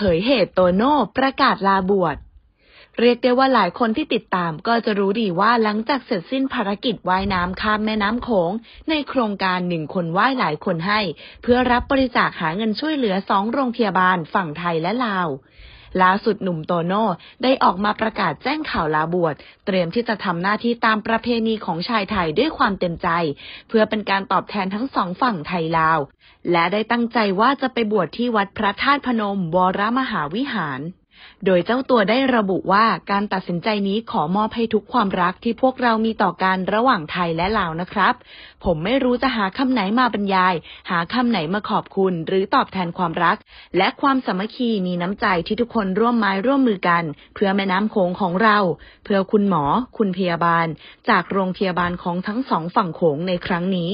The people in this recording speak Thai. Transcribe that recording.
เผยเหตุโตโน่ประกาศลาบวช เรียกได้ว่าหลายคนที่ติดตามก็จะรู้ดีว่าหลังจากเสร็จสิ้นภารกิจว่ายน้ำข้ามแม่น้ำโขงในโครงการหนึ่งคนว่ายหลายคนให้ เพื่อรับบริจาคหาเงินช่วยเหลือสองโรงพยาบาลฝั่งไทยและลาวล่าสุดหนุ่มโตโน่ได้ออกมาประกาศแจ้งข่าวลาบวช เตรียมที่จะทำหน้าที่ตามประเพณีของชายไทยด้วยความเต็มใจ เพื่อเป็นการตอบแทนทั้งสองฝั่งไทยลาว และได้ตั้งใจว่าจะไปบวชที่วัดพระธาตุพนมวรมหาวิหารโดยเจ้าตัวได้ระบุว่าการตัดสินใจนี้ขอมอบให้ทุกความรักที่พวกเรามีต่อกันระหว่างไทยและลาวนะครับ ผมไม่รู้จะหาคำไหนมาบรรยาย หาคำไหนมาขอบคุณหรือตอบแทนความรัก และความสามัคคีมีน้ำใจที่ทุกคนร่วมไม้ร่วมมือกันเพื่อแม่น้ำโขงของเรา เพื่อคุณหมอคุณพยาบาล จากโรงพยาบาลของทั้งสองฝั่งโขงในครั้งนี้